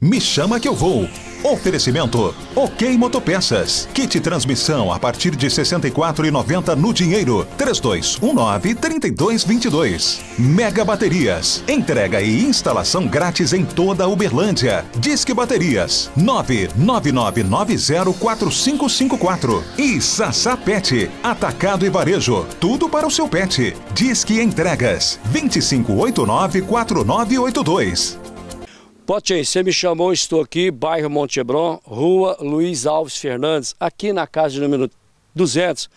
Me chama que eu vou. Oferecimento OK Motopeças. Kit transmissão a partir de 64,90 no dinheiro. 3219-3222. Mega Baterias. Entrega e instalação grátis em toda a Uberlândia. Disque Baterias. 999904554. E Sassá Pet. Atacado e varejo. Tudo para o seu pet. Disque Entregas. 2589-4982. Potin, você me chamou, estou aqui, bairro Monte Hebron, rua Luiz Alves Fernandes, aqui na casa de número 200.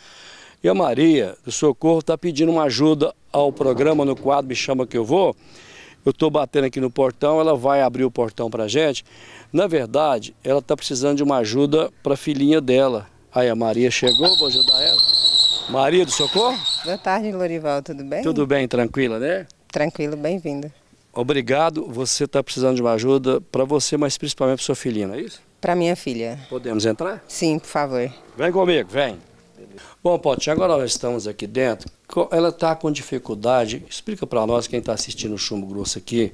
E a Maria do Socorro está pedindo uma ajuda ao programa no quadro Me Chama Que Eu Vou. Eu estou batendo aqui no portão, ela vai abrir o portão para gente. Na verdade, ela está precisando de uma ajuda para a filhinha dela. Aí a Maria chegou, vou ajudar ela. Maria do Socorro? Boa tarde, Lorival, tudo bem? Tudo bem, tranquila, né? Tranquilo, bem-vinda. Obrigado, você está precisando de uma ajuda para você, mas principalmente para sua filhinha, não é isso? Para minha filha. Podemos entrar? Sim, por favor. Vem comigo, vem. Bom, Potinho, agora nós estamos aqui dentro. Ela está com dificuldade. Explica para nós, quem está assistindo o Chumbo Grosso aqui,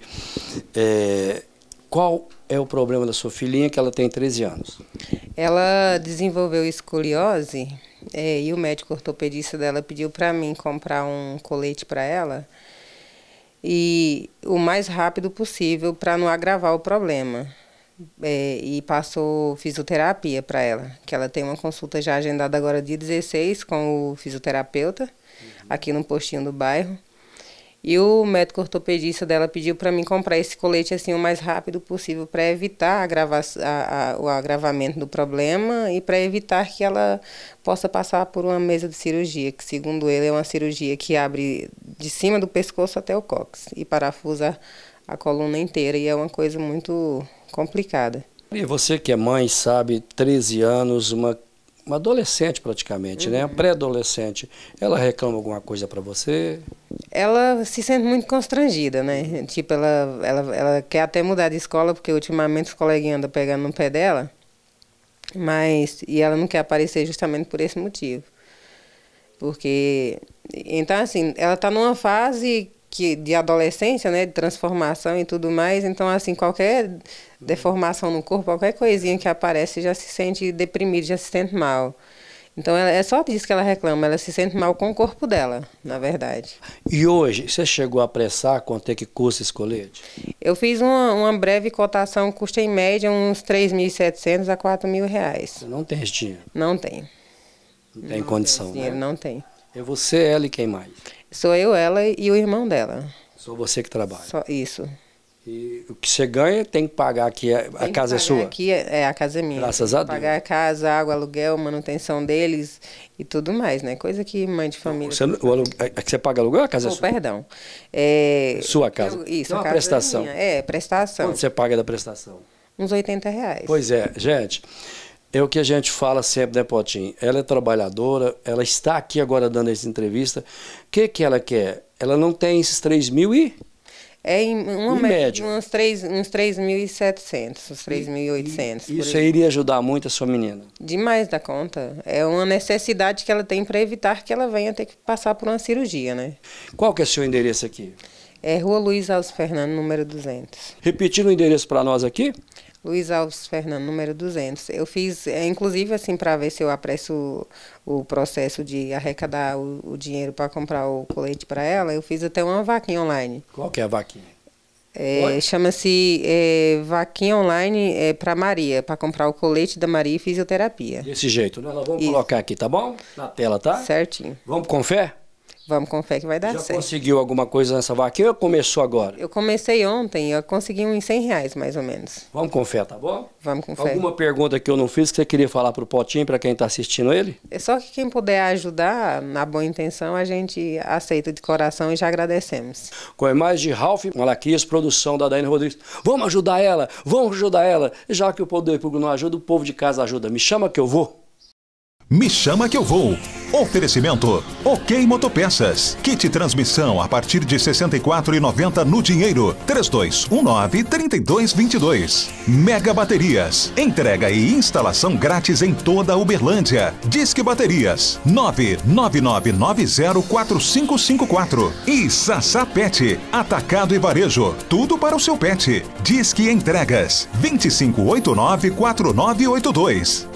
é, qual é o problema da sua filhinha, que ela tem 13 anos? Ela desenvolveu escoliose é, e o médico ortopedista dela pediu para mim comprar um colete para ela e o mais rápido possível para não agravar o problema. É, e passou fisioterapia para ela, que ela tem uma consulta já agendada agora dia 16 com o fisioterapeuta, uhum. aqui no postinho do bairro. E o médico ortopedista dela pediu para mim comprar esse colete assim o mais rápido possível para evitar agravar, a, a, o agravamento do problema e para evitar que ela possa passar por uma mesa de cirurgia, que segundo ele é uma cirurgia que abre de cima do pescoço até o cóccix e parafusa a coluna inteira e é uma coisa muito complicada. E você que é mãe sabe, 13 anos, uma, uma adolescente praticamente, né? uhum. né? Pré-adolescente. Ela reclama alguma coisa para você? Ela se sente muito constrangida, né? Tipo, ela, ela, ela quer até mudar de escola, porque ultimamente os coleguinhas andam pegando no pé dela. Mas, e ela não quer aparecer justamente por esse motivo. Porque. Então, assim, ela está numa fase que, de adolescência, né? De transformação e tudo mais. Então, assim, qualquer deformação no corpo, qualquer coisinha que aparece, já se sente deprimida, já se sente mal. Então ela, é só disso que ela reclama, ela se sente mal com o corpo dela, na verdade. E hoje, você chegou a apressar quanto é que custa esse colete? Eu fiz uma, uma breve cotação, custa em média uns 3.700 a 4.000 reais. Você não tem esse dinheiro? Não tem. Não tem condição. Tem dinheiro, né? não tem. É você, ela e quem mais? Sou eu, ela e o irmão dela. Só você que trabalha? Só isso. E o que você ganha tem que pagar aqui. É, a, casa é sua? Aqui é, é, a casa é minha. Graças a Deus. Pagar a casa, água, aluguel, manutenção deles e tudo mais, né? Coisa que mãe de família. Você, o aluguel, é, é que você paga aluguel a casa oh, é sua? Perdão. É, sua casa? Eu, isso, Não, a casa é prestação. É, minha. é, prestação. Quanto você paga da prestação? Uns 80 reais. Pois é, gente. É o que a gente fala sempre, né, Potinho? Ela é trabalhadora, ela está aqui agora dando essa entrevista. O que, que ela quer? Ela não tem esses 3 mil e... É em uma em média, uns 3.700, uns 3.800. Isso aí iria ajudar muito a sua menina? Demais da conta. É uma necessidade que ela tem para evitar que ela venha ter que passar por uma cirurgia, né? Qual que é o seu endereço aqui? É Rua Luiz Alves Fernando, número 200. Repetindo o endereço para nós aqui? Luiz Alves Fernando, número 200. Eu fiz, é, inclusive, assim, para ver se eu apresso o, o processo de arrecadar o, o dinheiro para comprar o colete para ela, eu fiz até uma vaquinha online. Qual que é a vaquinha? É, Chama-se é, Vaquinha Online é, para Maria, para comprar o colete da Maria e fisioterapia. Desse jeito, né? Nós vamos Isso. colocar aqui, tá bom? Na tela, tá? Certinho. Vamos com fé? Vamos com fé que vai dar Já certo. Já conseguiu alguma coisa nessa vaquinha ou começou agora? Eu comecei ontem, eu consegui uns 100 reais mais ou menos. Vamos com fé, tá bom? Vamos com alguma fé. Alguma pergunta que eu não fiz que você queria falar para o Potinho, para quem está assistindo ele? É só que quem puder ajudar, na boa intenção, a gente aceita de coração e já agradecemos. Com a imagem de Ralph Malaquias, produção da Daine Rodrigues. Vamos ajudar ela, vamos ajudar ela. Já que o poder público não ajuda, o povo de casa ajuda. Me chama que eu vou. Me chama que eu vou. Oferecimento OK Motopeças. Kit transmissão a partir de 64,90 no dinheiro. 3219-3222. Mega Baterias. Entrega e instalação grátis em toda Uberlândia. Disque Baterias. 999904554. E Sassá Pet. Atacado e varejo. Tudo para o seu pet. Disque Entregas. 2589-4982.